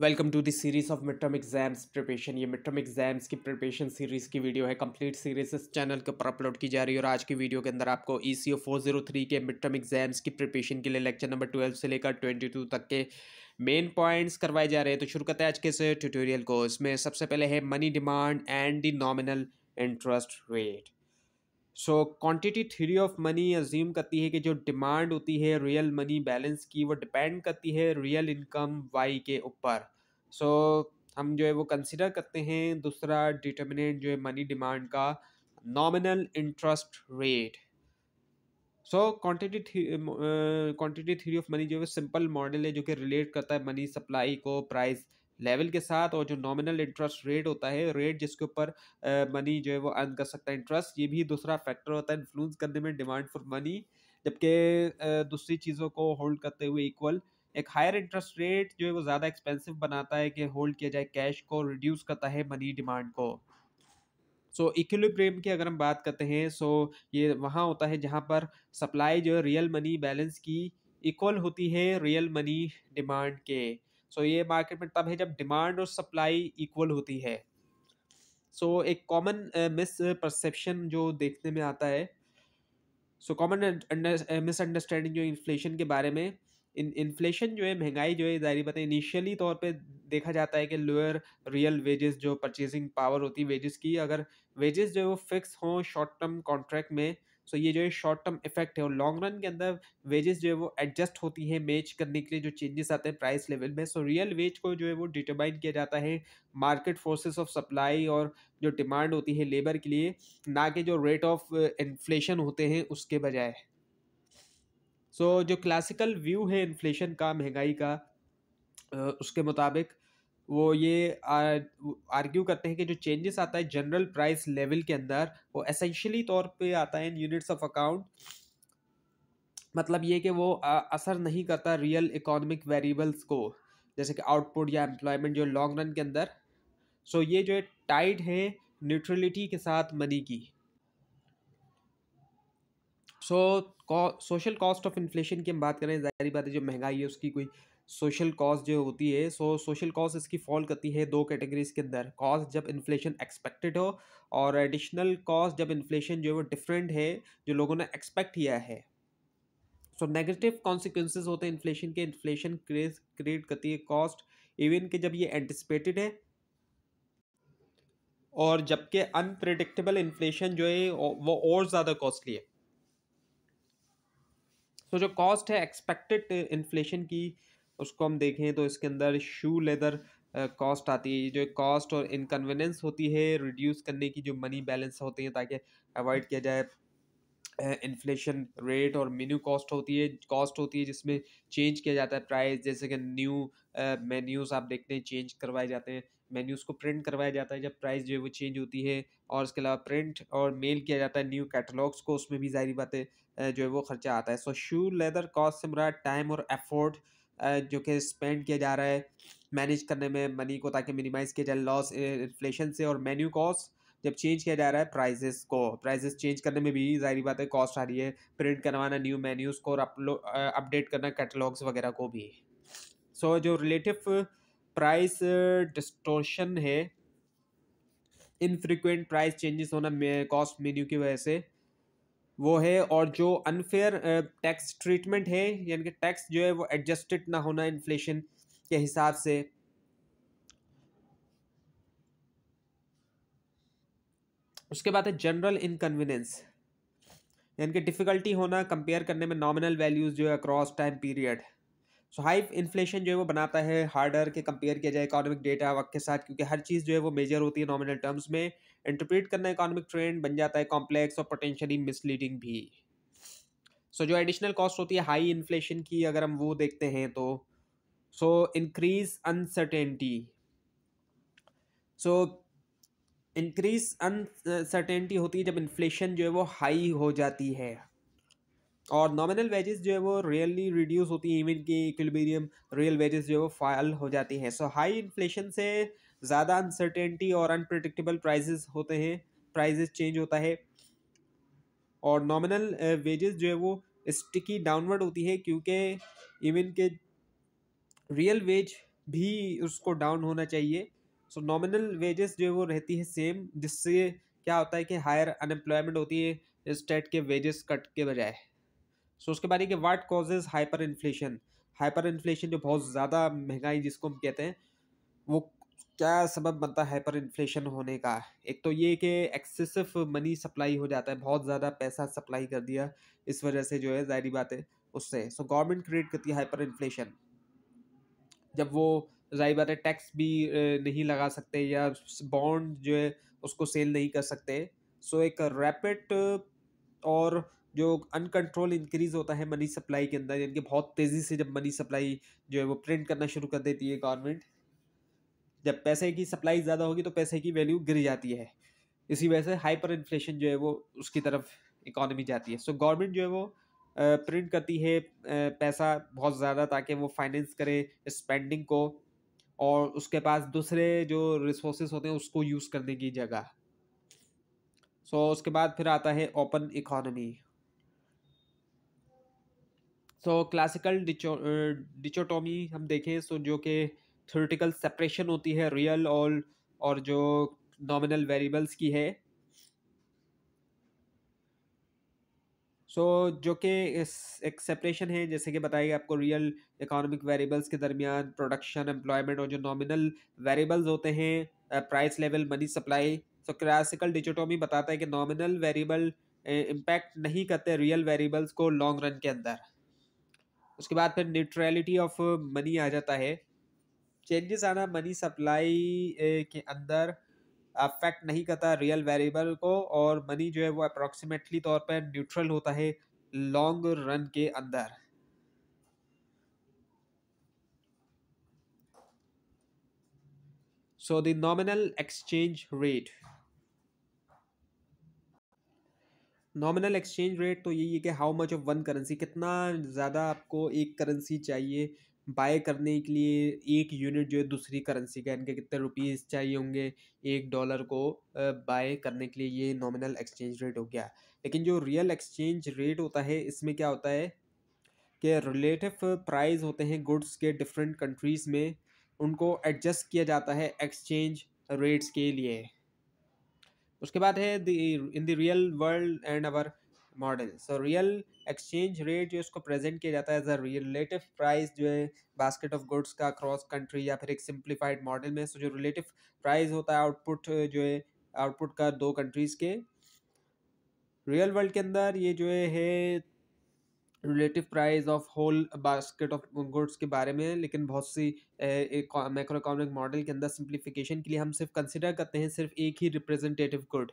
welcome to दीरीज series of mid term exams preparation ये mid term exams की preparation series की video है कंप्लीट सीरीज इस चैनल के ऊपर अपलोड की जा रही है और आज की वीडियो के अंदर आपको E C O four zero three के मिड टर्म एग्जाम्स की प्रिपरेशन के लिए लेक्चर नंबर ट्वेल्व से लेकर ट्वेंटी टू तक के मेन पॉइंट्स करवाए जा रहे हैं तो शुरू करते हैं आज के इस ट्यूटोरियल को इसमें सबसे पहले है money demand and the nominal interest rate so quantity theory of money assume करती है कि जो डिमांड होती है रियल मनी बैलेंस की वो डिपेंड करती है रियल इनकम वाई के ऊपर सो so, हम जो है वो कंसिडर करते हैं दूसरा डिटर्मिनेंट जो है मनी डिमांड का nominal interest rate so quantity quantity theory of money जो है सिंपल मॉडल है जो कि रिलेट करता है मनी सप्लाई को प्राइस लेवल के साथ और जो नॉमिनल इंटरेस्ट रेट होता है रेट जिसके ऊपर मनी जो है वो अर्न कर सकता है इंटरेस्ट ये भी दूसरा फैक्टर होता है इन्फ्लुएंस करने में डिमांड फॉर मनी जबकि दूसरी चीज़ों को होल्ड करते हुए इक्वल एक हायर इंटरेस्ट रेट जो है वो ज़्यादा एक्सपेंसिव बनाता है कि होल्ड किया जाए कैश को रिड्यूस करता है मनी डिमांड को सो इक्विलिब्रियम की अगर हम बात करते हैं सो ये वहाँ होता है जहाँ पर सप्लाई जो है रियल मनी बैलेंस की इक्वल होती है रियल मनी डिमांड के सो ये मार्केट में तब है जब डिमांड और सप्लाई इक्वल होती है सो एक कॉमन मिस परसेप्शन जो देखने में आता है सो कॉमन मिसअंडरस्टैंडिंग जो इन्फ्लेशन के बारे में इन इन्फ्लेशन जो है महंगाई जो है जारी बताएं इनिशियली तौर पे देखा जाता है कि लोअर रियल वेजेस जो परचेजिंग पावर होती है वेजेस की अगर वेजेस जो है वो फिक्स हों शॉर्ट टर्म कॉन्ट्रैक्ट में सो ये जो है शॉर्ट टर्म इफेक्ट है और लॉन्ग रन के अंदर वेजेस जो है वो एडजस्ट होती है मैच करने के लिए जो चेंजेस आते हैं प्राइस लेवल में सो रियल वेज को जो है वो डिटरमाइन किया जाता है मार्केट फोर्सेस ऑफ सप्लाई और जो डिमांड होती है लेबर के लिए ना कि जो रेट ऑफ इन्फ्लेशन होते हैं उसके बजाय सो so, जो क्लासिकल व्यू है इन्फ्लेशन का महंगाई का uh, उसके मुताबिक वो ये आर्ग्यू करते हैं कि जो चेंजेस आता है जनरल प्राइस लेवल के अंदर वो एसेंशियली तौर पे आता है इन यूनिट्स ऑफ अकाउंट मतलब ये कि वो आ, असर नहीं करता रियल इकोनॉमिक वेरिएबल्स को जैसे कि आउटपुट या एम्प्लॉयमेंट जो लॉन्ग रन के अंदर सो ये जो है टाइट है न्यूट्रलिटी के साथ मनी की so social cost of inflation की हम बात करें जाहिर बात है जो महंगाई है उसकी कोई सोशल कॉज जो होती है सो सोशल कॉज इसकी फॉल करती है दो कैटेगरीज के अंदर कॉज जब इन्फ्लेशन एक्सपेक्टेड हो और एडिशनल कॉज जब इन्फ्लेशन जो है वो डिफरेंट है जो लोगों ने एक्सपेक्ट किया है सो नेगेटिव कॉन्सिक्वेंसेज होते हैं इन्फ्लेशन के इन्फ्लेशन क्रिएट करती है कॉस्ट इवन के जब ये एंटिसपेटेड है और जबकि अनप्रडिक्टेबल इन्फ्लेशन जो है वो और ज़्यादा कॉस्टली है सो so, जो कॉस्ट है एक्सपेक्टेड इन्फ्लेशन की उसको हम देखें तो इसके अंदर शू लेदर कॉस्ट आती है ये जो कॉस्ट और इनकन्वीनियंस होती है रिड्यूस करने की जो मनी बैलेंस होती है ताकि अवॉइड किया जाए इन्फ्लेशन रेट और मेन्यू कॉस्ट होती है कॉस्ट होती है जिसमें चेंज किया जाता है प्राइस जैसे कि न्यू मेन्यूज़ आप देखते हैं चेंज करवाए जाते हैं मेन्यूज़ को प्रिंट करवाया जाता है जब प्राइस जो है वो चेंज होती है और इसके अलावा प्रिंट और मेल किया जाता है न्यू कैटलॉग्स को उसमें भी जाहिर बातें जो है वो खर्चा आता है सो शू लेदर कॉस्ट से मुरा टाइम और एफोर्ड जो कि स्पेंड किया जा रहा है मैनेज करने में मनी को ताकि मिनिमाइज़ किया जाए लॉस इन्फ्लेशन से और मेन्यू कॉस्ट जब चेंज किया जा रहा है प्राइजेस को प्राइजेस चेंज करने में भी जाहिर बात है कॉस्ट आ रही है प्रिंट करवाना न्यू मेन्यूज़ को और अपलोड अपडेट करना कैटलॉग्स वगैरह को भी सो so, जो रिलेटिव प्राइस डिस्टोशन है इनफ्रिक्वेंट प्राइस चेंजेस होना कॉस्ट मेन्यू की वजह से वो है और जो अनफेयर टैक्स ट्रीटमेंट है यानी कि टैक्स जो है वो एडजस्टेड ना होना इन्फ्लेशन के हिसाब से उसके बाद है जनरल इनकन्वीनियंस यानी कि डिफ़िकल्टी होना कंपेयर करने में नॉमिनल वैल्यूज़ जो है across time period so high inflation जो है वो बनाता है हार्डर के कंपेयर किया जाए इकोनॉमिक डेटा वक्त के साथ क्योंकि हर चीज़ जो है वो मेजर होती है नॉमिनल टर्म्स में इंटरप्रेट करना इकोनॉमिक ट्रेंड बन जाता है कॉम्प्लेक्स और पोटेंशियली मिसलीडिंग भी सो so, जो एडिशनल कॉस्ट होती है हाई इन्फ्लेशन की अगर हम वो देखते हैं तो so increase uncertainty so increase uncertainty होती है जब इन्फ्लेशन जो है वो हाई हो जाती है और नॉमिनल वेजेस जो है वो रियली रिड्यूस होती है इवन की इक्विलिबेरियम रियल वेजेस जो है वो फाइल हो जाती हैं सो हाई इन्फ्लेशन से ज़्यादा अनसर्टेनिटी और अनप्रडिक्टेबल प्राइजेस होते हैं प्राइजेस चेंज होता है और नॉमिनल वेजेस uh, जो है वो स्टिकी डाउनवर्ड होती है क्योंकि इवन के रियल वेज भी उसको डाउन होना चाहिए सो नॉमिनल वेजेस जो है वो रहती है सेम जिससे क्या होता है कि हायर अनएम्प्लॉयमेंट होती है स्टेट के वेजेस कट के बजाय सो उसके बारे में what causes hyperinflation hyperinflation जो बहुत ज़्यादा महंगाई जिसको हम कहते हैं वो क्या सबब बनता है हाइपर इन्फ्लेशन होने का एक तो ये कि एक्सेसिव मनी सप्लाई हो जाता है बहुत ज़्यादा पैसा सप्लाई कर दिया इस वजह से जो है जाहरी बात है उससे सो गवर्नमेंट क्रिएट करती है हाइपर इन्फ्लेशन जब वो जाहिर बात है टैक्स भी नहीं लगा सकते या बॉन्ड जो है उसको सेल नहीं कर सकते सो एक रैपिड और जो अनकंट्रोल इंक्रीज होता है मनी सप्लाई के अंदर यानी कि बहुत तेज़ी से जब मनी सप्लाई जो है वो प्रिंट करना शुरू कर देती है गवर्नमेंट जब पैसे की सप्लाई ज़्यादा होगी तो पैसे की वैल्यू गिर जाती है इसी वजह से हाइपर इन्फ्लेशन जो है वो उसकी तरफ इकॉनमी जाती है सो so, गवर्नमेंट जो है वो प्रिंट करती है पैसा बहुत ज़्यादा ताकि वो फाइनेंस करे स्पेंडिंग को और उसके पास दूसरे जो रिसोर्स होते हैं उसको यूज़ करने की जगह सो so, उसके बाद फिर आता है open economy so classical dicho dichotomy हम देखें सो so, जो कि थ्योरेटिकल सेपरेशन होती है रियल और और जो नॉमिनल वेरिएबल्स की है सो so, जो कि एक सेपरेशन है जैसे कि बताइए आपको रियल इकोनॉमिक वेरिएबल्स के दरमियान प्रोडक्शन एम्प्लॉयमेंट और जो नॉमिनल वेरिएबल्स होते हैं price level money supply so classical dichotomy बताता है कि नॉमिनल वेरिएबल इम्पैक्ट नहीं करते रियल वेरिएबल्स को लॉन्ग रन के अंदर उसके बाद फिर न्यूट्रलिटी ऑफ मनी आ जाता है चेंजेस आना मनी सप्लाई के अंदर अफेक्ट नहीं करता रियल वेरिएबल को और मनी जो है वो अप्रोक्सीमेटली तौर पर न्यूट्रल होता है लॉन्ग रन के अंदर so the nominal exchange rate nominal exchange rate तो यही है कि how much of one currency कितना ज़्यादा आपको एक करेंसी चाहिए बाय करने के लिए एक यूनिट जो है दूसरी करेंसी का इनके कितने रुपीज़ चाहिए होंगे एक डॉलर को बाय करने के लिए ये नॉमिनल एक्सचेंज रेट हो गया लेकिन जो रियल एक्सचेंज रेट होता है इसमें क्या होता है कि रिलेटिव प्राइस होते हैं गुड्स के डिफरेंट कंट्रीज़ में उनको एडजस्ट किया जाता है एक्सचेंज रेट्स के लिए उसके बाद है in the real world and our model so real exchange rate जो इसको प्रेजेंट किया जाता है एज अ रिलेटिव प्राइस जो है बास्केट ऑफ गुड्स का क्रॉस कंट्री या फिर एक सिंप्लीफाइड मॉडल में सो so, जो रिलेटिव प्राइस होता है आउटपुट जो है आउटपुट का दो कंट्रीज़ के रियल वर्ल्ड के अंदर ये जो है relative price of whole basket of goods के बारे में लेकिन बहुत सी माइक्रो इकोनॉमिक मॉडल के अंदर सिंप्लीफिकेशन के लिए हम सिर्फ कंसिडर करते हैं सिर्फ एक ही representative good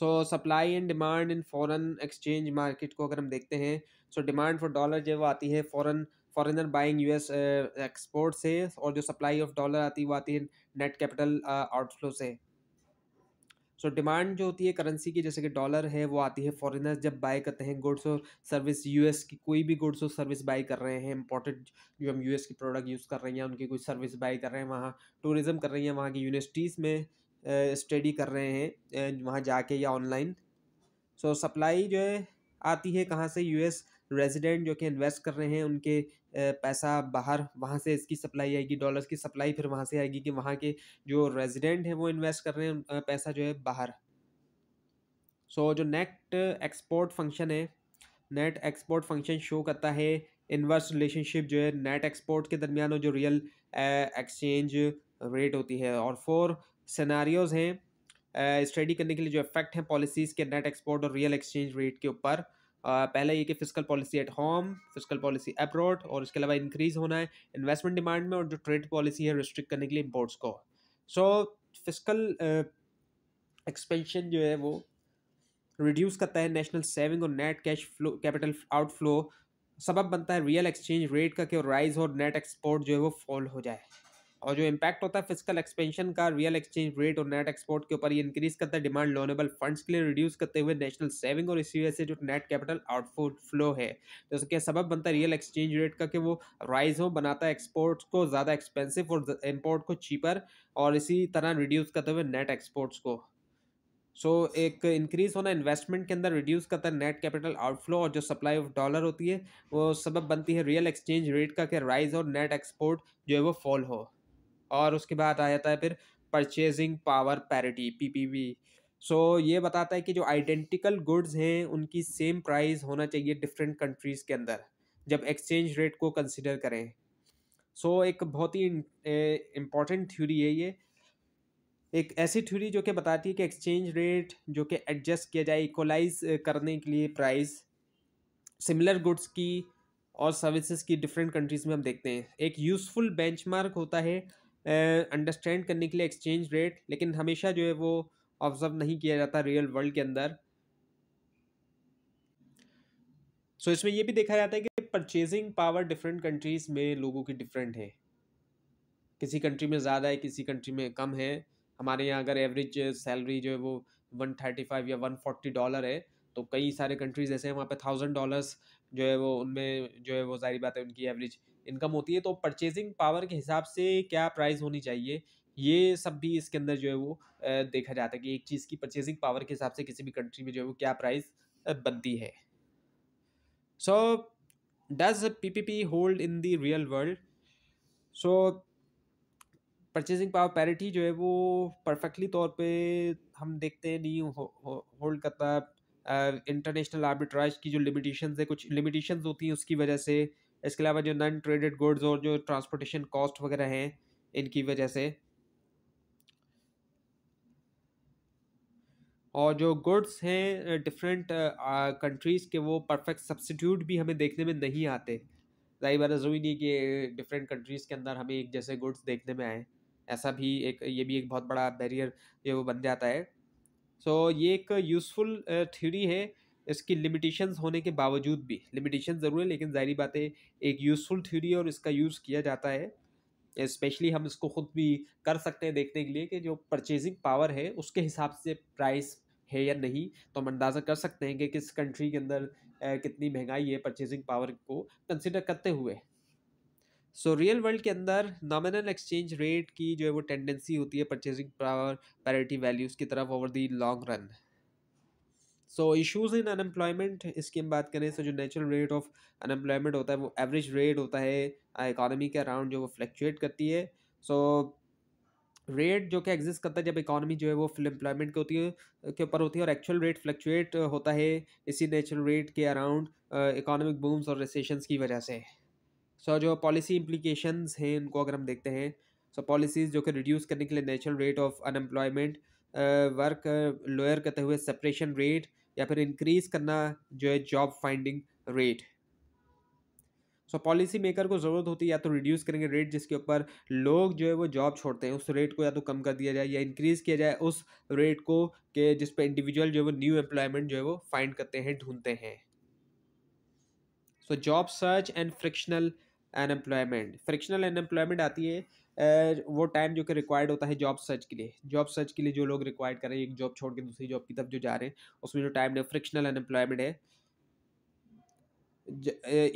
so supply and demand in foreign exchange market को अगर हम देखते हैं सो डिमांड फॉर डॉलर जो वो आती है foreign foreigner buying US export से और जो सप्लाई ऑफ डॉलर आती है वो आती है नेट कैपिटल आउटफ्लो से सो डिमांड जो होती है करेंसी की जैसे कि डॉलर है वो आती है फॉरेनर्स जब बाय करते हैं गुड्स और सर्विस यूएस की कोई भी गुड्स और सर्विस बाई कर रहे हैं इंपॉर्टेड जो हम यूएस की प्रोडक्ट यूज़ कर रहे हैं उनकी कोई सर्विस बाई कर रहे हैं वहाँ टूरिज़्म कर रही हैं वहाँ की यूनिवर्सिटीज़ में स्टडी कर रहे हैं वहाँ जाके या ऑनलाइन सो सप्लाई जो है आती है कहाँ से यूएस रेजिडेंट जो कि इन्वेस्ट कर रहे हैं उनके पैसा बाहर वहाँ से इसकी सप्लाई आएगी डॉलर्स की सप्लाई फिर वहाँ से आएगी कि वहाँ के जो रेजिडेंट हैं वो इन्वेस्ट कर रहे हैं पैसा जो है बाहर सो so, जो नेट एक्सपोर्ट फंक्शन है नेट एक्सपोर्ट फंक्शन शो करता है इन्वर्स रिलेशनशिप जो है नेट एक्सपोर्ट के दरमियान जो रियल एक्सचेंज रेट होती है और फोर सिनारियोज़ हैं स्टडी करने के लिए जो इफेक्ट हैं पॉलिसीज़ के नेट एक्सपोर्ट और रियल एक्सचेंज रेट के ऊपर पहला ये कि physical policy at home physical policy abroad और इसके अलावा इंक्रीज होना है इन्वेस्टमेंट डिमांड में और जो ट्रेड पॉलिसी है रिस्ट्रिक्ट करने के लिए इम्पोर्ट्स को सो फिजिकल एक्सपेंशन जो है वो रिड्यूस करता है नेशनल सेविंग और net cash flow capital outflow सबब बनता है रियल एक्सचेंज रेट का कि राइज और नेट एक्सपोर्ट जो है वो फॉल हो जाए और जो इम्पैक्ट होता है फिजिकल एक्सपेंशन का रियल एक्सचेंज रेट और नेट एक्सपोर्ट के ऊपर ये इंक्रीज करता है डिमांड लोनेबल फंड्स के लिए रिड्यूस करते हुए नेशनल सेविंग और इसी वजह से जो नेट कैपिटल आउटपुट फ्लो है तो उसके सबब बनता है रियल एक्सचेंज रेट का कि वो राइज हो बनाता है एक्सपोर्ट्स को ज़्यादा एक्सपेंसिव और इम्पोर्ट को चीपर और इसी तरह रिड्यूस करते हुए नेट एक्सपोर्ट्स को सो so, एक इंक्रीज होना इन्वेस्टमेंट के अंदर रिड्यूस करता है नेट कैपिटल आउटफ्लो और जो सप्लाई ऑफ डॉलर होती है वो सबब बनती है रियल एक्सचेंज रेट का के राइज और नेट एक्सपोर्ट जो है वो फॉल हो और उसके बाद आ जाता है फिर purchasing power parity PPV so ये बताता है कि जो आइडेंटिकल गुड्स हैं उनकी सेम प्राइस होना चाहिए डिफरेंट कंट्रीज़ के अंदर जब एक्सचेंज रेट को कंसिडर करें सो so, एक बहुत ही इम्पॉर्टेंट थ्योरी है ये एक ऐसी थ्योरी जो कि बताती है कि एक्सचेंज रेट जो कि एडजस्ट किया जाए इक्वलाइज करने के लिए प्राइस सिमिलर गुड्स की और सर्विसेज की डिफरेंट कंट्रीज़ में हम देखते हैं एक यूज़फुल बेंचमार्क होता है अंडरस्टैंड करने के लिए एक्सचेंज रेट लेकिन हमेशा जो है वो ऑब्जर्व नहीं किया जाता रियल वर्ल्ड के अंदर सो so, इसमें यह भी देखा जाता है कि परचेजिंग पावर डिफरेंट कंट्रीज़ में लोगों की डिफरेंट है किसी कंट्री में ज़्यादा है किसी कंट्री में कम है हमारे यहाँ अगर एवरेज सैलरी जो है वो वन थर्टी फाइव या वन फोर्टी डॉलर है तो कई सारे कंट्रीज़ ऐसे हैं वहाँ पे थाउजेंड डॉलर्स जो है वो उनमें जो है वो जारी बात है उनकी एवरेज इनकम होती है तो परचेजिंग पावर के हिसाब से क्या प्राइस होनी चाहिए ये सब भी इसके अंदर जो है वो देखा जाता है कि एक चीज़ की परचेजिंग पावर के हिसाब से किसी भी कंट्री में जो है वो क्या प्राइस बनती है so does PPP hold in the real world so purchasing power parity जो है वो परफेक्टली तौर पे हम देखते हैं नहीं होल्ड करता इंटरनेशनल आर्बिट्राज की जो लिमिटेशंस है कुछ लिमिटेशंस होती हैं उसकी वजह से इसके अलावा जो नॉन ट्रेडेड गुड्स और जो ट्रांसपोर्टेशन कॉस्ट वगैरह हैं इनकी वजह से और जो गुड्स हैं डिफरेंट कंट्रीज़ के वो परफेक्ट सब्सिट्यूट भी हमें देखने में नहीं आते जाहिर बात जरूरी नहीं कि डिफरेंट कंट्रीज़ के अंदर हमें एक जैसे गुड्स देखने में आए ऐसा भी एक ये भी एक बहुत बड़ा बैरियर जो वो बन जाता है सो so, ये एक यूज़फुल थ्योरी है इसकी लिमिटेशंस होने के बावजूद भी लिमिटेशन ज़रूर है लेकिन ज़ाहरी बात है एक यूज़फुल थ्योरी है और इसका यूज़ किया जाता है स्पेशली हम इसको खुद भी कर सकते हैं देखने के लिए कि जो परचेजिंग पावर है उसके हिसाब से प्राइस है या नहीं तो हम अंदाज़ा कर सकते हैं कि किस कंट्री के अंदर कितनी महंगाई है परचेजिंग पावर को कंसिडर करते हुए सो रियल वर्ल्ड के अंदर नॉमिनल एक्सचेंज रेट की जो है वो टेंडेंसी होती है परचेजिंग पावर पैरिटी वैल्यूज़ की तरफ over the long run so issues in unemployment इसकी हम बात करें तो जो नेचुरल रेट ऑफ अनएम्प्लॉयमेंट होता है वो एवरेज रेट होता है इकानमी के अराउंड जो वो फ्लक्चुएट करती है सो रेट जो कि एग्जिस्ट करता है जब इकानमी जो है वो फुल एम्प्लॉयमेंट के होती है के ऊपर होती है और एक्चुअल रेट फ्लक्चुएट होता है इसी नेचुरल रेट के अराउंड इकानमिक बूम्स और रिसेशंस की वजह से सो so, जो पॉलिसी इम्प्लीकेशंस हैं इनको अगर हम देखते हैं सो so, पॉलिसीज़ जो कि रिड्यूस करने के लिए natural rate of unemployment work lower करते हुए सेपरेशन रेट या फिर इंक्रीज करना जो है job finding rate so policy maker को ज़रूरत होती है या तो रिड्यूस करेंगे रेट जिसके ऊपर लोग जो है वो जॉब छोड़ते हैं उस रेट को या तो कम कर दिया जाए या इंक्रीज़ किया जाए उस रेट को के जिस पर इंडिविजुअल जो है वो न्यू एम्प्लॉयमेंट जो है वो फाइंड करते हैं ढूंढते हैं so job search and frictional unemployment frictional unemployment आती है वो टाइम जो कि रिक्वायर्ड होता है जॉब सर्च के लिए जॉब सर्च के लिए जो लोग रिक्वायर्ड कर रहे हैं एक जॉब छोड़ के दूसरी जॉब की तरफ जो जा रहे हैं उसमें जो टाइम है फ्रिक्शनल अनएम्प्लॉयमेंट है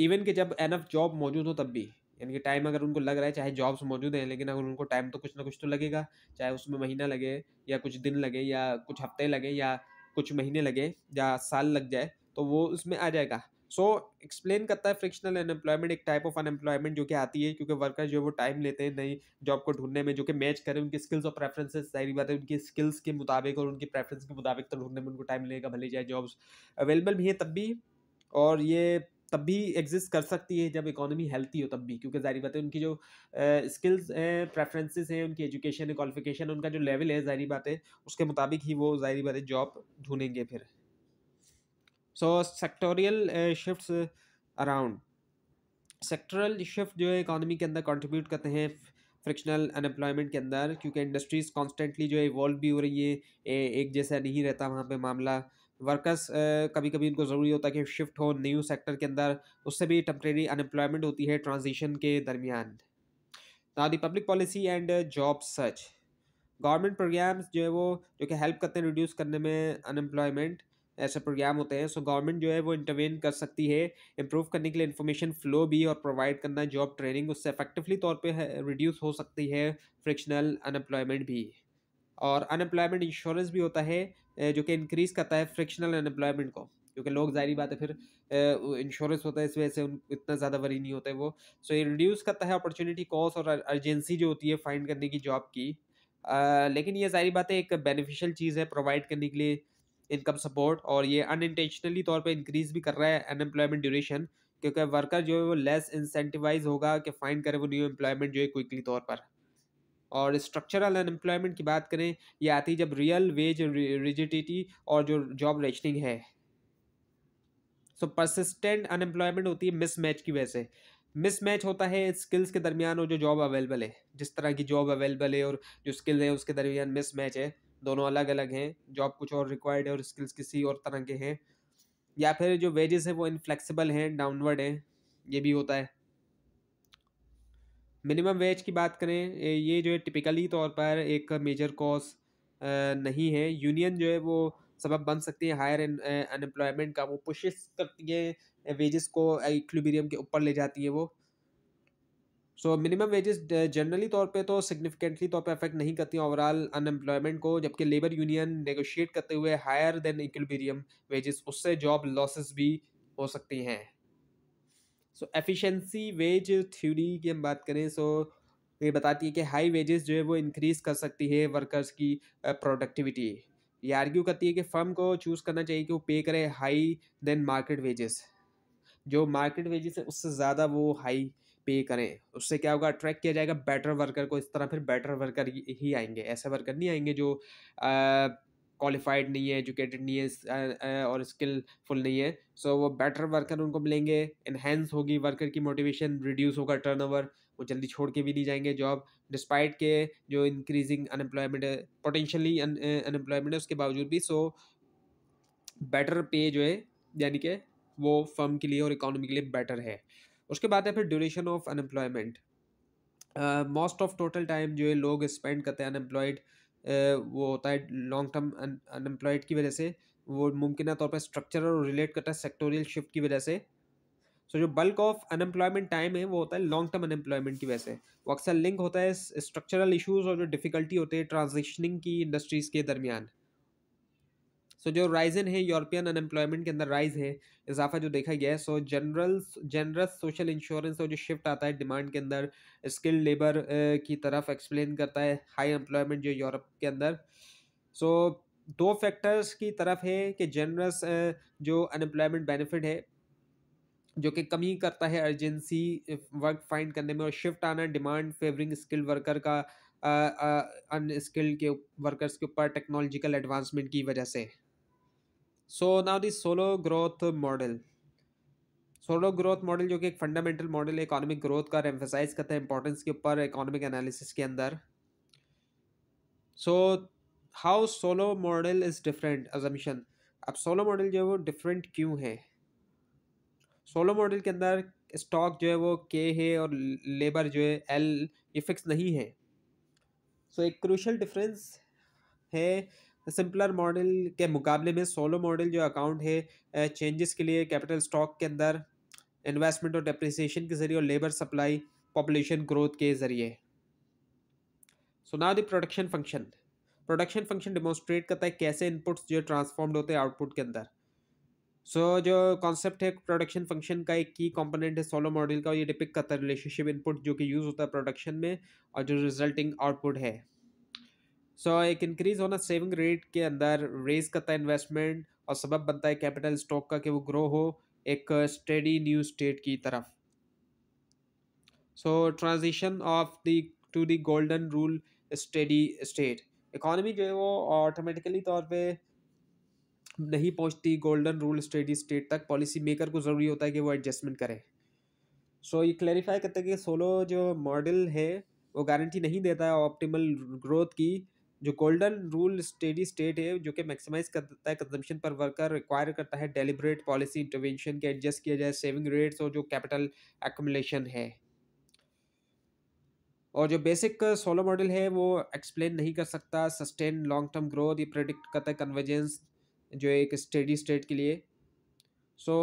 इवन कि जब एनफ जॉब मौजूद हो तब भी यानी कि टाइम अगर उनको लग रहा है चाहे जॉब्स मौजूद हैं लेकिन अगर उनको टाइम तो कुछ ना कुछ तो लगेगा चाहे उसमें महीना लगे या कुछ दिन लगे या कुछ हफ्ते लगे या कुछ महीने लगे या साल लग जाए तो वो उसमें आ जाएगा सो so, एक्सप्लेन करता है फ्रिक्शनल अनएम्प्लॉयमेंट एक टाइप ऑफ अनएम्प्लॉयमेंट जो कि आती है क्योंकि वर्कर्स जो है वो टाइम लेते हैं नई जॉब को ढूंढने में जो कि मैच करें उनकी स्किल्स और प्रेफरेंसेस सारी बात है उनकी स्किल्स के मुताबिक और उनकी प्रेफरेंस के मुताबिक तो ढूंढने में उनको टाइम लेगा भले जाए जॉब्स अवेलेबल भी हैं तब भी और ये तब भी एग्जिस्ट कर सकती है जब इकोनॉमी हेल्थी हो तब भी क्योंकि जाहिर बात है उनकी जो स्किल्स हैं प्रेफरेंसेस हैं उनकी एजुकेशन है क्वालिफिकेशन उनका जो लेवल है जाहिर बात है उसके मुताबिक ही वो जाहिर बात है जॉब ढूंढेंगे फिर so sectorial shifts around sectoral shift जो है इकानमी के अंदर कंट्रीब्यूट करते हैं फ्रिक्शनल अनएम्प्लॉयमेंट के अंदर क्योंकि इंडस्ट्रीज़ कॉन्स्टेंटली जो है इवॉल्व भी हो रही है ए, एक जैसा नहीं रहता वहाँ पे मामला वर्कर्स कभी कभी उनको ज़रूरी होता है कि शिफ्ट हो न्यू सेक्टर के अंदर उससे भी टम्प्रेरी अनएम्प्लॉयमेंट होती है ट्रांजिशन के दरमियान ना the public policy and job search government programmes जो है वो जो कि हेल्प करते हैं रिड्यूस करने में अनएम्प्लॉयमेंट ऐसे प्रोग्राम होते हैं सो गवर्नमेंट जो है वो इंटरवेन कर सकती है इम्प्रूव करने के लिए इन्फॉर्मेशन फ्लो भी और प्रोवाइड करना जॉब ट्रेनिंग उससे इफेक्टिवली तौर पे रिड्यूस हो सकती है फ्रिक्शनल अनएम्प्लॉयमेंट भी और अनएम्प्लॉयमेंट इंश्योरेंस भी होता है जो कि इंक्रीज़ करता है फ्रिक्शनल अनएम्प्लॉयमेंट को क्योंकि लोग जाहिर बात है फिर इंश्योरेंस होता है इस वजह से उन इतना ज़्यादा वरी नहीं होता है वो सो ये रिड्यूस करता है अपॉर्चुनिटी कॉस्ट और अर्जेंसी जो होती है फाइंड करने की जॉब की आ, लेकिन ये जाहिर बात है एक बेनिफिशियल चीज़ है प्रोवाइड करने के लिए इनकम सपोर्ट और ये अनइंटेंशनली तौर पे इंक्रीज भी कर रहा है अनएम्प्लॉयमेंट ड्यूरेशन क्योंकि वर्कर जो है वो लेस इंसेंटिवाइज होगा कि फाइंड करे वो न्यू एम्प्लॉयमेंट जो है क्विकली तौर पर और स्ट्रक्चरल अनएम्प्लॉयमेंट की बात करें ये आती है जब रियल वेज रिजिडिटी और जो जॉब रेशनिंग है सो परसिस्टेंट अनएम्प्लॉयमेंट होती है मिसमैच की वजह से मिसमैच होता है स्किल्स के दरमियान और जो जॉब अवेलेबल है जिस तरह की जॉब अवेलेबल है और जो स्किल है उसके दरमियान मिसमैच है दोनों अलग अलग हैं जॉब कुछ और रिक्वायर्ड है और स्किल्स किसी और तरह के हैं या फिर जो वेजेस हैं वो इनफ्लेक्सिबल हैं डाउनवर्ड हैं ये भी होता है मिनिमम वेज की बात करें ये जो है टिपिकली तौर पर एक मेजर कॉज नहीं है यूनियन जो है वो सबब बन सकती है हायर अनएम्प्लॉयमेंट का वो कोशिश करती है वेजेस को इक्लुबेरियम के ऊपर ले जाती है वो सो मिनिमम वेजेस जनरली तौर पे तो सिग्निफिकेंटली तौर पे अफेक्ट नहीं करती ओवरऑल अनएम्प्लॉयमेंट को जबकि लेबर यूनियन नेगोशिएट करते हुए हायर देन इक्विलिब्रियम वेजेस उससे जॉब लॉसेस भी हो सकती हैं सो एफिशिएंसी वेज थ्योरी की हम बात करें सो so, ये बताती है कि हाई वेजेस जो है वो इंक्रीज़ कर सकती है वर्कर्स की प्रोडक्टिविटी uh, ये आर्ग्यू करती है कि फर्म को चूज़ करना चाहिए कि वो पे करे हाई देन मार्केट वेजेस जो मार्केट वेजेस है उससे ज़्यादा वो हाई पे करें उससे क्या होगा अट्रैक्ट किया जाएगा बेटर वर्कर को इस तरह फिर बेटर वर्कर ही आएंगे ऐसे वर्कर नहीं आएंगे जो क्वालिफाइड नहीं है एजुकेटेड नहीं है और स्किलफुल नहीं है सो so, वो बेटर वर्कर उनको मिलेंगे इन्हेंस होगी वर्कर की मोटिवेशन रिड्यूस होगा टर्नओवर वो जल्दी छोड़ के भी नहीं जाएंगे जॉब डिस्पाइट के जो इंक्रीजिंग अनएम्प्लॉयमेंट है पोटेंशली अनएम्प्लॉयमेंट है उसके बावजूद भी सो बेटर पे जो है यानी कि वो फर्म के लिए और इकोनॉमी के लिए बेटर है उसके बाद है फिर duration of unemployment most of total time जो है लोग स्पेंड करते हैं अनएम्प्लॉयड uh, वो होता है लॉन्ग टर्म अनएम्प्लॉयड की वजह से वो मुमकिन तौर पर स्ट्रक्चर और रिलेट करता है सेक्टोरियल शिफ्ट की वजह से सो so, जो बल्क ऑफ अनएम्प्लॉयमेंट टाइम है वो होता है लॉन्ग टर्म अनएम्प्लॉयमेंट की वजह से वो अक्सर लिंक होता है स्ट्रक्चरल इशूज़ और जो डिफ़िकल्टी होते हैं ट्रांजिशनिंग की इंडस्ट्रीज़ के दरमियान सो जो राइजन है यूरोपियन अनएम्प्लॉयमेंट के अंदर राइज है इजाफा जो देखा गया है so general general social insurance और जो शिफ्ट आता है डिमांड के अंदर स्किल्ड लेबर की तरफ एक्सप्लेन करता है हाई एम्प्लॉयमेंट जो यूरोप के अंदर सो दो फैक्टर्स की तरफ है कि जनरस जो अनएम्प्लॉयमेंट बेनिफिट है जो कि कमी करता है अर्जेंसी वर्क फाइंड करने में और शिफ्ट आना डिमांड फेवरिंग स्किल्ड वर्कर का अनस्किल्ड के वर्कर्स के ऊपर टेक्नोलॉजिकल एडवांसमेंट की वजह से so now this Solow growth model Solow growth model जो कि एक फंडामेंटल मॉडल इकोनॉमिक ग्रोथ का एम्फेसाइज करता है इंपॉर्टेंस के ऊपर इकोनॉमिक एनालिसिस के अंदर so how Solow model is different assumption अब सोलो मॉडल जो है वो डिफरेंट क्यों है सोलो मॉडल के अंदर स्टॉक जो है वो के है और लेबर जो है एल ये फिक्स नहीं है सो so, एक क्रूशल डिफरेंस है सिंपलर मॉडल के मुकाबले में सोलो मॉडल जो अकाउंट है चेंजेस के लिए कैपिटल स्टॉक के अंदर इन्वेस्टमेंट और डेप्रिसिएशन के ज़रिए और लेबर सप्लाई पॉपुलेशन ग्रोथ के ज़रिए so now the production function production function demonstrate करता है कैसे इनपुट्स जो ट्रांसफॉर्म्ड होते हैं आउटपुट के अंदर सो so, जो कॉन्सेप्ट है प्रोडक्शन फंक्शन का एक की कंपोनेंट है सोलो मॉडल का और ये डिपिक करता है रिलेशनशिप इनपुट जो कि यूज़ होता है प्रोडक्शन में और जो रिजल्टिंग आउटपुट है सो so, एक इंक्रीज होना सेविंग रेट के अंदर रेज करता है इन्वेस्टमेंट और सबब बनता है कैपिटल स्टॉक का कि वो ग्रो हो एक स्टडी न्यू स्टेट की तरफ so transition of the to the golden rule steady state economy जो है वो ऑटोमेटिकली तौर पे नहीं पहुंचती गोल्डन रूल स्टडी स्टेट तक पॉलिसी मेकर को ज़रूरी होता है कि वो एडजस्टमेंट करे सो so, ये क्लैरिफाई करते हैं कि सोलो जो मॉडल है वो गारंटी नहीं देता है ऑप्टिमल ग्रोथ की जो गोल्डन रूल स्टेडी स्टेट है जो कि मैक्सिमाइज करता है कंजम्पशन पर वर्कर रिक्वायर करता है डेलीबरेट पॉलिसी इंटरवेंशन के एडजस्ट किया जाए सेविंग रेट्स और जो कैपिटल एक्मुलेशन है और जो बेसिक सोलो मॉडल है वो एक्सप्लेन नहीं कर सकता सस्टेन लॉन्ग टर्म ग्रोथ ये प्रडिक्ट करता है कन्वर्जेंस जो एक स्टेडी स्टेट के लिए so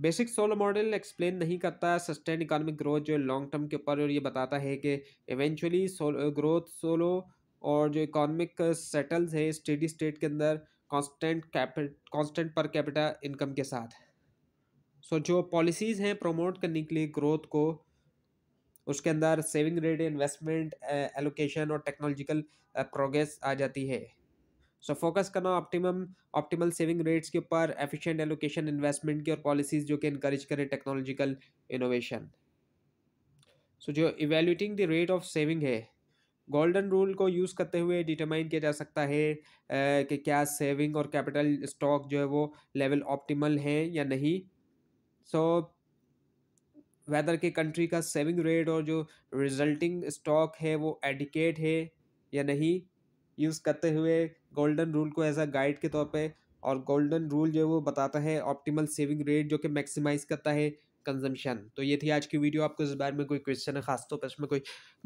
basic Solow model explain नहीं करता सस्टेन इकोनॉमिक ग्रोथ जो लॉन्ग टर्म के ऊपर और ये बताता है कि इवेंचुअली ग्रोथ सोलो और जो इकोनॉमिक सेटल्स है स्टेडी स्टेट के अंदर कांस्टेंट कैपिट कांस्टेंट पर कैपिटा इनकम के साथ सो so, जो पॉलिसीज़ हैं प्रमोट करने के लिए ग्रोथ को उसके अंदर सेविंग रेट इन्वेस्टमेंट एलोकेशन और टेक्नोलॉजिकल प्रोग्रेस आ जाती है सो फोकस करना ऑप्टिमम ऑप्टिमल सेविंग रेट्स के ऊपर एफिशिएंट एलोकेशन इन्वेस्टमेंट की और पॉलिसीज़ जो कि इनक्रेज करें टेक्नोलॉजिकल इनोवेशन सो जो evaluating the rate of saving है गोल्डन रूल को यूज़ करते हुए डिटरमाइन किया जा सकता है कि क्या सेविंग और कैपिटल स्टॉक जो है वो लेवल ऑप्टिमल हैं या नहीं सो वेदर के कंट्री का सेविंग रेट और जो रिजल्टिंग स्टॉक है वो एडिकेट है या नहीं यूज़ करते हुए गोल्डन रूल को एज अ गाइड के तौर पे और गोल्डन रूल जो है वो बताता है ऑप्टिमल सेविंग रेट जो कि मैक्सिमाइज करता है कंजम्पशन तो ये थी आज की वीडियो आपको इस बारे में कोई क्वेश्चन है खासतौर तो पर इसमें कोई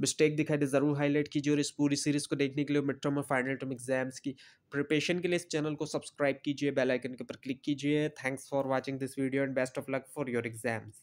मिस्टेक दिखाई दे ज़रूर हाईलाइट कीजिए और इस पूरी सीरीज़ को देखने के लिए मिड टर्म और फाइनल टर्म एग्जाम्स की प्रिपरेशन के लिए इस चैनल को सब्सक्राइब कीजिए बेल आइकन के ऊपर क्लिक कीजिए thanks for watching this video and best of luck for your exams